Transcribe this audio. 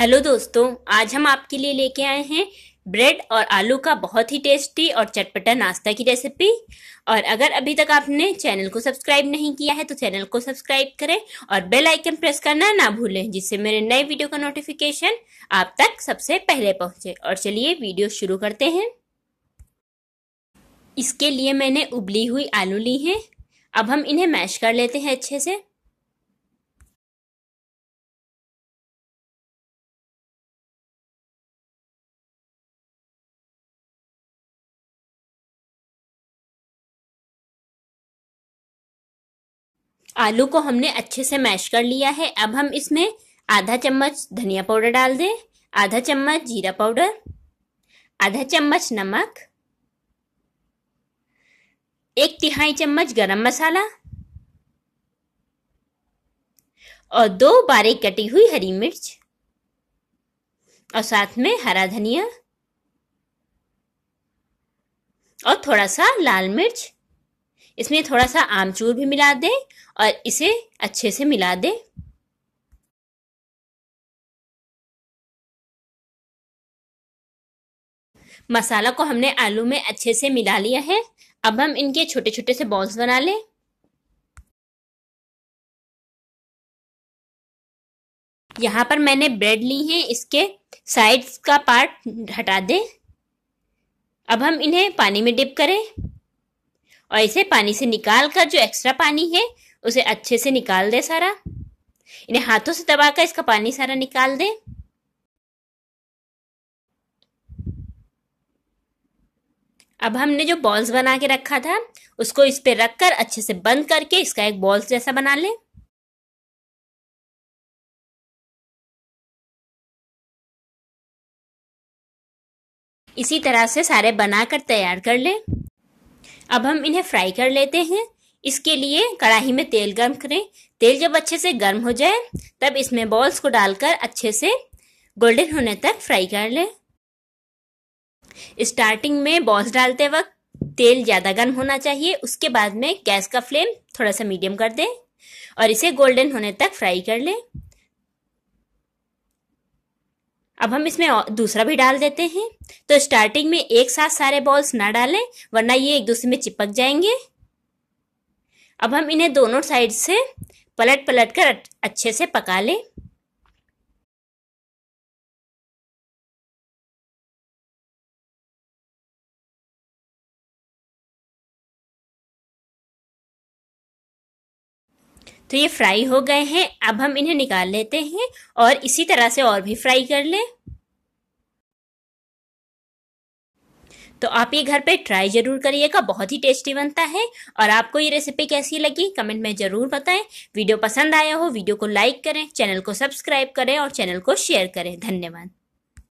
hello दोस्तों आज हम आपके लिए लेके आए हैं ब्रेड और आलू का बहुत ही टेस्टी और चटपटा नाश्ता की रेसिपी और अगर अभी तक आपने चैनल को सब्सक्राइब नहीं किया है तो चैनल को सब्सक्राइब करें और बेल आइकन प्रेस करना ना भूलें जिससे मेरे नए वीडियो का नोटिफिकेशन आप तक सबसे पहले पहुंचे और चलिए वीडियो शुरू करते हैं इसके लिए मैंने उबली हुई आलू ली है अब हम इन्हें मैश कर लेते हैं अच्छे से आलू को हमने अच्छे से मैश कर लिया है अब हम इसमें आधा चम्मच धनिया पाउडर डाल दें आधा चम्मच जीरा पाउडर आधा चम्मच नमक एक तिहाई चम्मच गरम मसाला और दो बारीक कटी हुई हरी मिर्च और साथ में हरा धनिया और थोड़ा सा लाल मिर्च इसमें थोड़ा सा आमचूर भी मिला दें और इसे अच्छे से मिला दें मसाला को हमने आलू में अच्छे से मिला लिया है अब हम इनके छोटे छोटे से बॉल्स बना लें यहाँ पर मैंने ब्रेड ली है इसके साइड्स का पार्ट हटा दें अब हम इन्हें पानी में डिप करें और इसे पानी से निकाल कर जो एक्स्ट्रा पानी है उसे अच्छे से निकाल दे सारा इन्हें हाथों से दबाकर इसका पानी सारा निकाल दे अब हमने जो बॉल्स बना के रखा था उसको इस पे रख कर अच्छे से बंद करके इसका एक बॉल्स जैसा बना ले इसी तरह से सारे बनाकर तैयार कर ले अब हम इन्हें फ्राई कर लेते हैं इसके लिए कढ़ाई में तेल गर्म करें तेल जब अच्छे से गर्म हो जाए तब इसमें बॉल्स को डालकर अच्छे से गोल्डन होने तक फ्राई कर लें स्टार्टिंग में बॉल्स डालते वक्त तेल ज़्यादा गर्म होना चाहिए उसके बाद में गैस का फ्लेम थोड़ा सा मीडियम कर दें और इसे गोल्डन होने तक फ्राई कर लें अब हम इसमें दूसरा भी डाल देते हैं तो स्टार्टिंग में एक साथ सारे बॉल्स ना डालें वरना ये एक दूसरे में चिपक जाएंगे अब हम इन्हें दोनों साइड से पलट पलट कर अच्छे से पका लें तो ये फ्राई हो गए हैं अब हम इन्हें निकाल लेते हैं और इसी तरह से और भी फ्राई कर लें तो आप ये घर पे ट्राई ज़रूर करिएगा बहुत ही टेस्टी बनता है और आपको ये रेसिपी कैसी लगी कमेंट में ज़रूर बताएं वीडियो पसंद आया हो वीडियो को लाइक करें चैनल को सब्सक्राइब करें और चैनल को शेयर करें धन्यवाद